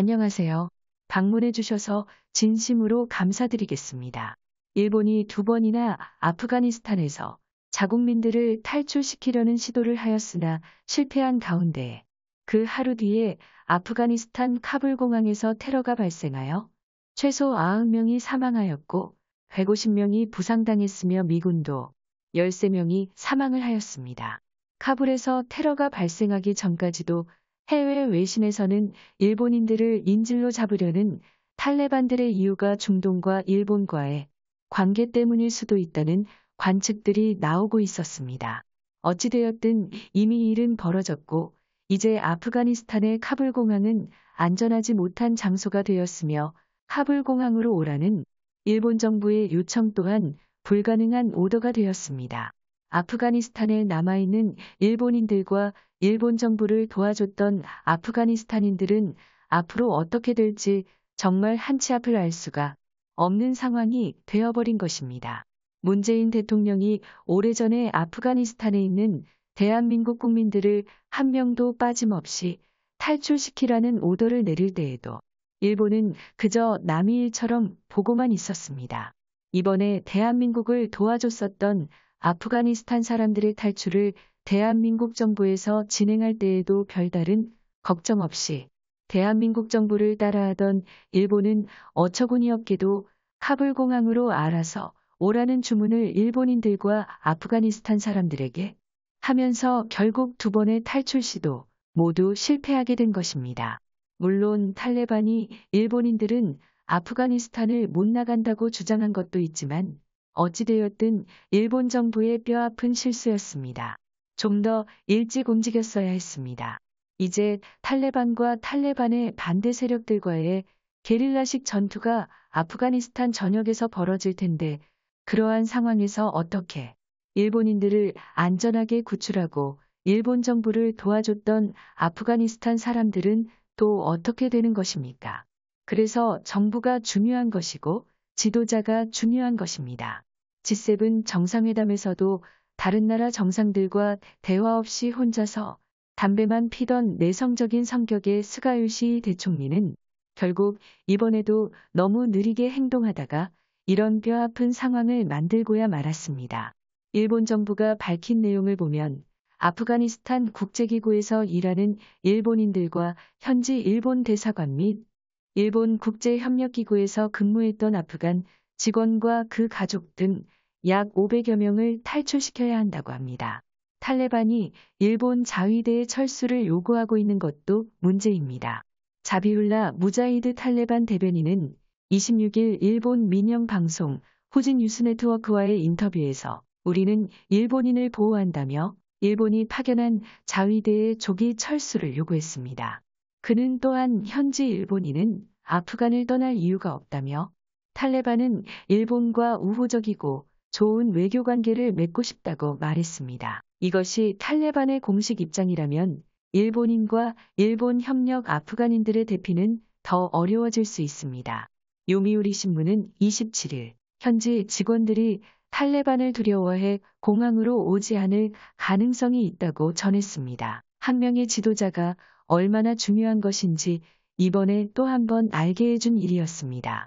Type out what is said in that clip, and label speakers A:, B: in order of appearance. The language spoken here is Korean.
A: 안녕하세요. 방문해 주셔서 진심으로 감사드리겠습니다. 일본이 두 번이나 아프가니스탄에서 자국민들을 탈출시키려는 시도를 하였으나 실패한 가운데 그 하루 뒤에 아프가니스탄 카불 공항에서 테러가 발생하여 최소 9명이 사망하였고 150명이 부상당했으며 미군도 13명이 사망을 하였습니다. 카불에서 테러가 발생하기 전까지도 해외 외신에서는 일본인들을 인질로 잡으려는 탈레반들의 이유가 중동과 일본과의 관계 때문일 수도 있다는 관측들이 나오고 있었습니다. 어찌되었든 이미 일은 벌어졌고 이제 아프가니스탄의 카불 공항은 안전하지 못한 장소가 되었으며 카불 공항으로 오라는 일본 정부의 요청 또한 불가능한 오더가 되었습니다. 아프가니스탄에 남아있는 일본인들과 일본 정부를 도와줬던 아프가니스탄인들은 앞으로 어떻게 될지 정말 한치 앞을 알 수가 없는 상황이 되어버린 것입니다. 문재인 대통령이 오래전에 아프가니스탄에 있는 대한민국 국민들을 한 명도 빠짐없이 탈출시키라는 오더를 내릴 때에도 일본은 그저 남의 일처럼 보고만 있었습니다. 이번에 대한민국을 도와줬었던 아프가니스탄 사람들의 탈출을 대한민국 정부에서 진행할 때에도 별다른 걱정 없이 대한민국 정부를 따라하던 일본은 어처구니 없게도 카불 공항으로 알아서 오라는 주문을 일본인들과 아프가니스탄 사람들에게 하면서 결국 두 번의 탈출 시도 모두 실패하게 된 것입니다. 물론 탈레반이 일본인들은 아프가니스탄을 못 나간다고 주장한 것도 있지만 어찌되었든 일본 정부의 뼈아픈 실수였습니다. 좀더 일찍 움직였어야 했습니다. 이제 탈레반과 탈레반의 반대 세력들과의 게릴라식 전투가 아프가니스탄 전역에서 벌어질 텐데 그러한 상황에서 어떻게 일본인들을 안전하게 구출하고 일본 정부를 도와줬던 아프가니스탄 사람들은 또 어떻게 되는 것입니까? 그래서 정부가 중요한 것이고 지도자가 중요한 것입니다. G7 정상회담에서도 다른 나라 정상들과 대화 없이 혼자서 담배만 피던 내성적인 성격의 스가유시 대총리는 결국 이번에도 너무 느리게 행동하다가 이런 뼈아픈 상황을 만들고야 말았습니다. 일본 정부가 밝힌 내용을 보면 아프가니스탄 국제기구에서 일하는 일본인들과 현지 일본 대사관 및 일본 국제협력기구에서 근무했던 아프간 직원과 그 가족 등약 500여 명을 탈출시켜야 한다고 합니다. 탈레반이 일본 자위대의 철수를 요구하고 있는 것도 문제입니다. 자비울라 무자이드 탈레반 대변인은 26일 일본 민영 방송 후진 뉴스 네트워크와의 인터뷰에서 우리는 일본인을 보호한다며 일본이 파견한 자위대의 조기 철수를 요구했습니다. 그는 또한 현지 일본인은 아프간을 떠날 이유가 없다며 탈레반은 일본과 우호적이고 좋은 외교 관계를 맺고 싶다고 말했습니다. 이것이 탈레반의 공식 입장이라면 일본인과 일본 협력 아프간인들의 대피는 더 어려워질 수 있습니다. 요미우리 신문은 27일 현지 직원들이 탈레반을 두려워해 공항으로 오지 않을 가능성이 있다고 전했습니다. 한 명의 지도자가 얼마나 중요한 것인지 이번에 또 한번 알게 해준 일이었습니다.